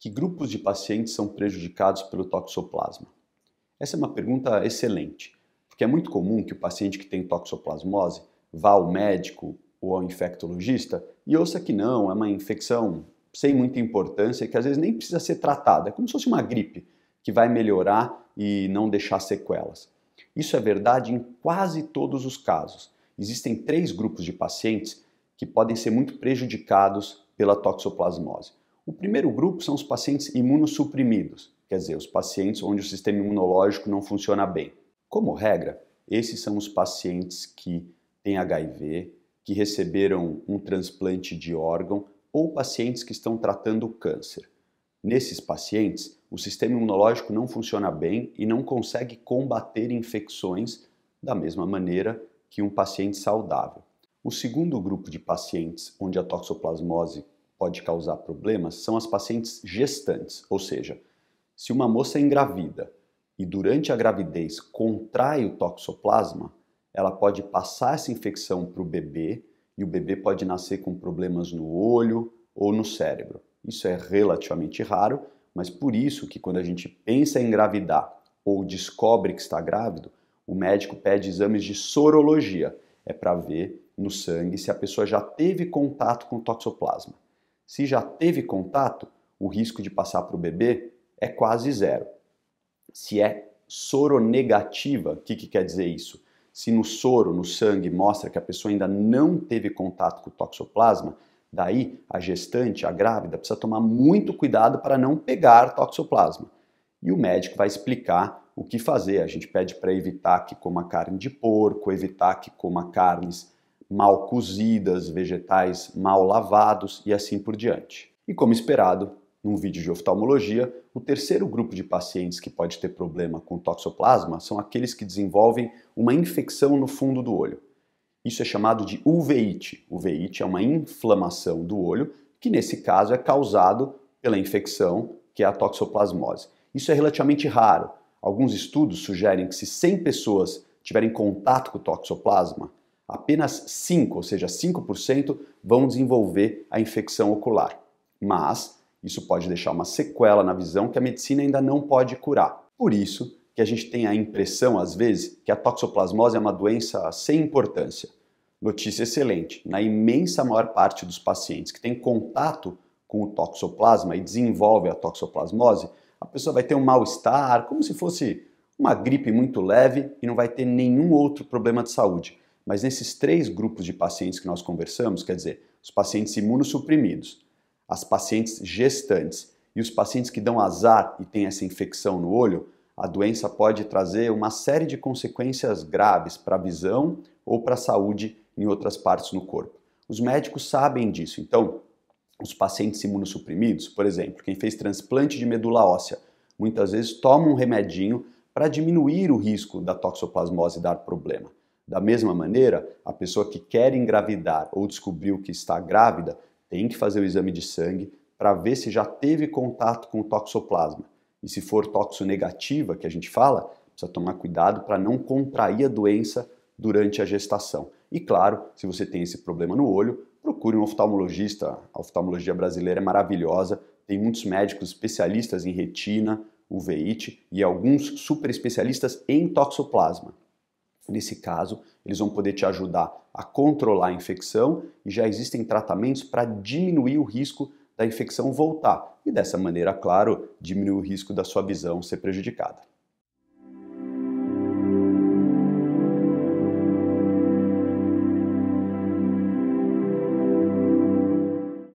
que grupos de pacientes são prejudicados pelo toxoplasma? Essa é uma pergunta excelente, porque é muito comum que o paciente que tem toxoplasmose vá ao médico ou ao infectologista e ouça que não, é uma infecção sem muita importância que às vezes nem precisa ser tratada, é como se fosse uma gripe que vai melhorar e não deixar sequelas. Isso é verdade em quase todos os casos. Existem três grupos de pacientes que podem ser muito prejudicados pela toxoplasmose. O primeiro grupo são os pacientes imunossuprimidos, quer dizer, os pacientes onde o sistema imunológico não funciona bem. Como regra, esses são os pacientes que têm HIV, que receberam um transplante de órgão ou pacientes que estão tratando câncer. Nesses pacientes, o sistema imunológico não funciona bem e não consegue combater infecções da mesma maneira que um paciente saudável. O segundo grupo de pacientes onde a toxoplasmose pode causar problemas são as pacientes gestantes, ou seja, se uma moça é engravida e durante a gravidez contrai o toxoplasma, ela pode passar essa infecção para o bebê e o bebê pode nascer com problemas no olho ou no cérebro. Isso é relativamente raro, mas por isso que quando a gente pensa em engravidar ou descobre que está grávido, o médico pede exames de sorologia, é para ver no sangue se a pessoa já teve contato com o toxoplasma. Se já teve contato, o risco de passar para o bebê é quase zero. Se é soronegativa, o que, que quer dizer isso? Se no soro, no sangue, mostra que a pessoa ainda não teve contato com o toxoplasma, daí a gestante, a grávida, precisa tomar muito cuidado para não pegar toxoplasma. E o médico vai explicar o que fazer. A gente pede para evitar que coma carne de porco, evitar que coma carnes mal cozidas, vegetais mal lavados e assim por diante. E como esperado, num vídeo de oftalmologia, o terceiro grupo de pacientes que pode ter problema com toxoplasma são aqueles que desenvolvem uma infecção no fundo do olho. Isso é chamado de uveíte. Uveíte é uma inflamação do olho, que nesse caso é causado pela infecção, que é a toxoplasmose. Isso é relativamente raro. Alguns estudos sugerem que se 100 pessoas tiverem contato com toxoplasma, apenas 5, ou seja, 5% vão desenvolver a infecção ocular. Mas isso pode deixar uma sequela na visão que a medicina ainda não pode curar. Por isso que a gente tem a impressão, às vezes, que a toxoplasmose é uma doença sem importância. Notícia excelente: na imensa maior parte dos pacientes que tem contato com o toxoplasma e desenvolve a toxoplasmose, a pessoa vai ter um mal-estar, como se fosse uma gripe muito leve e não vai ter nenhum outro problema de saúde. Mas nesses três grupos de pacientes que nós conversamos, quer dizer, os pacientes imunossuprimidos, as pacientes gestantes e os pacientes que dão azar e têm essa infecção no olho, a doença pode trazer uma série de consequências graves para a visão ou para a saúde em outras partes no corpo. Os médicos sabem disso, então, os pacientes imunossuprimidos, por exemplo, quem fez transplante de medula óssea, muitas vezes toma um remedinho para diminuir o risco da toxoplasmose dar problema. Da mesma maneira, a pessoa que quer engravidar ou descobriu que está grávida tem que fazer o exame de sangue para ver se já teve contato com o toxoplasma. E se for toxonegativa, que a gente fala, precisa tomar cuidado para não contrair a doença durante a gestação. E claro, se você tem esse problema no olho, procure um oftalmologista. A oftalmologia brasileira é maravilhosa, tem muitos médicos especialistas em retina, uveíte e alguns super especialistas em toxoplasma. Nesse caso, eles vão poder te ajudar a controlar a infecção e já existem tratamentos para diminuir o risco da infecção voltar e dessa maneira, claro, diminuir o risco da sua visão ser prejudicada.